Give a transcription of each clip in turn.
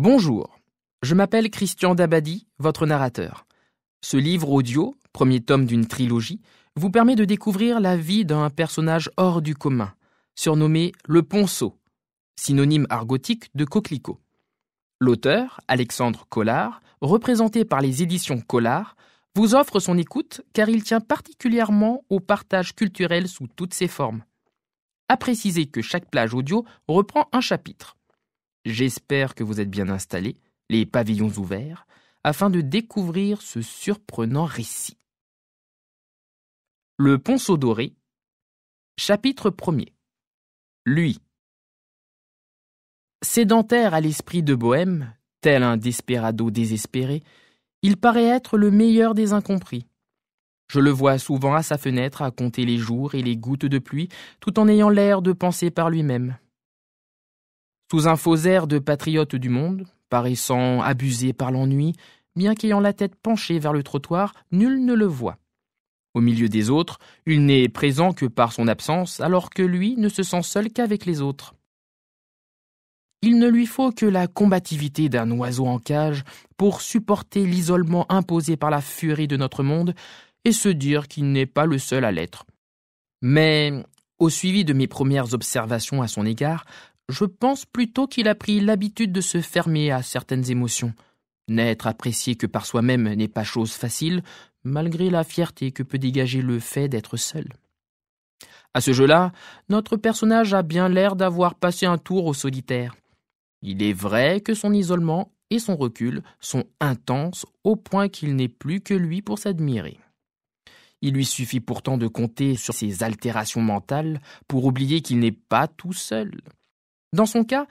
Bonjour, je m'appelle Christian Dabadi, votre narrateur. Ce livre audio, premier tome d'une trilogie, vous permet de découvrir la vie d'un personnage hors du commun, surnommé le Ponceau, synonyme argotique de coquelicot. L'auteur, Alexandre Collard, représenté par les éditions Collard, vous offre son écoute car il tient particulièrement au partage culturel sous toutes ses formes. À préciser que chaque plage audio reprend un chapitre. J'espère que vous êtes bien installés, les pavillons ouverts, afin de découvrir ce surprenant récit. Le ponceau doré, chapitre 1er. Lui. Sédentaire à l'esprit de Bohème, tel un desperado désespéré, il paraît être le meilleur des incompris. Je le vois souvent à sa fenêtre à compter les jours et les gouttes de pluie, tout en ayant l'air de penser par lui-même. Sous un faux air de patriote du monde, paraissant abusé par l'ennui, bien qu'ayant la tête penchée vers le trottoir, nul ne le voit. Au milieu des autres, il n'est présent que par son absence, alors que lui ne se sent seul qu'avec les autres. Il ne lui faut que la combativité d'un oiseau en cage pour supporter l'isolement imposé par la furie de notre monde et se dire qu'il n'est pas le seul à l'être. Mais, au suivi de mes premières observations à son égard, je pense plutôt qu'il a pris l'habitude de se fermer à certaines émotions. N'être apprécié que par soi-même n'est pas chose facile, malgré la fierté que peut dégager le fait d'être seul. À ce jeu-là, notre personnage a bien l'air d'avoir passé un tour au solitaire. Il est vrai que son isolement et son recul sont intenses au point qu'il n'est plus que lui pour s'admirer. Il lui suffit pourtant de compter sur ses altérations mentales pour oublier qu'il n'est pas tout seul. Dans son cas,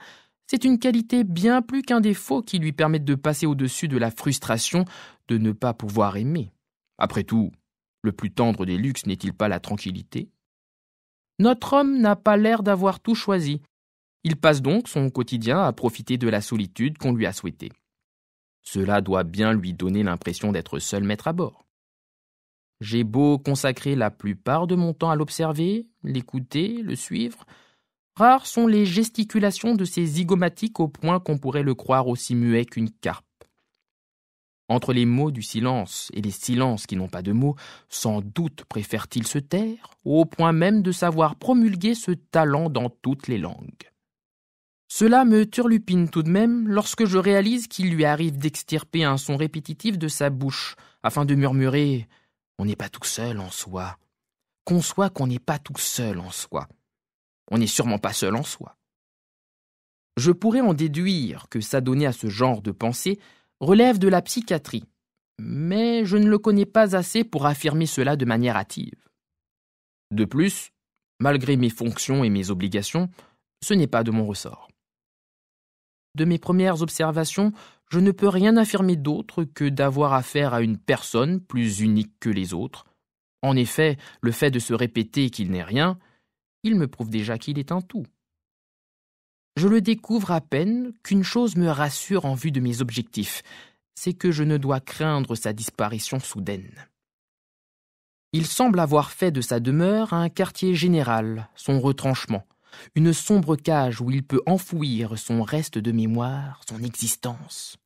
c'est une qualité bien plus qu'un défaut qui lui permet de passer au-dessus de la frustration de ne pas pouvoir aimer. Après tout, le plus tendre des luxes n'est-il pas la tranquillité Notre homme n'a pas l'air d'avoir tout choisi. Il passe donc son quotidien à profiter de la solitude qu'on lui a souhaitée. Cela doit bien lui donner l'impression d'être seul maître à bord. J'ai beau consacrer la plupart de mon temps à l'observer, l'écouter, le suivre, Rares sont les gesticulations de ces zygomatiques au point qu'on pourrait le croire aussi muet qu'une carpe. Entre les mots du silence et les silences qui n'ont pas de mots, sans doute préfèrent-ils se taire, au point même de savoir promulguer ce talent dans toutes les langues. Cela me turlupine tout de même lorsque je réalise qu'il lui arrive d'extirper un son répétitif de sa bouche, afin de murmurer On n'est pas tout seul en soi. Qu'on soit qu'on n'est pas tout seul en soi. On n'est sûrement pas seul en soi. Je pourrais en déduire que s'adonner à ce genre de pensée relève de la psychiatrie, mais je ne le connais pas assez pour affirmer cela de manière hâtive. De plus, malgré mes fonctions et mes obligations, ce n'est pas de mon ressort. De mes premières observations, je ne peux rien affirmer d'autre que d'avoir affaire à une personne plus unique que les autres. En effet, le fait de se répéter qu'il n'est rien, il me prouve déjà qu'il est un tout. Je le découvre à peine qu'une chose me rassure en vue de mes objectifs, c'est que je ne dois craindre sa disparition soudaine. Il semble avoir fait de sa demeure un quartier général, son retranchement, une sombre cage où il peut enfouir son reste de mémoire, son existence.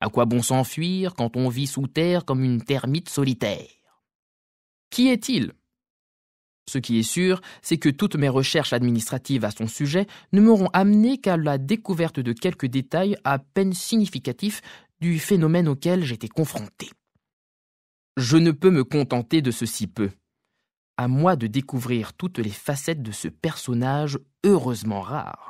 À quoi bon s'enfuir quand on vit sous terre comme une termite solitaire Qui est-il ce qui est sûr, c'est que toutes mes recherches administratives à son sujet ne m'auront amené qu'à la découverte de quelques détails à peine significatifs du phénomène auquel j'étais confronté. Je ne peux me contenter de ceci peu. À moi de découvrir toutes les facettes de ce personnage heureusement rare.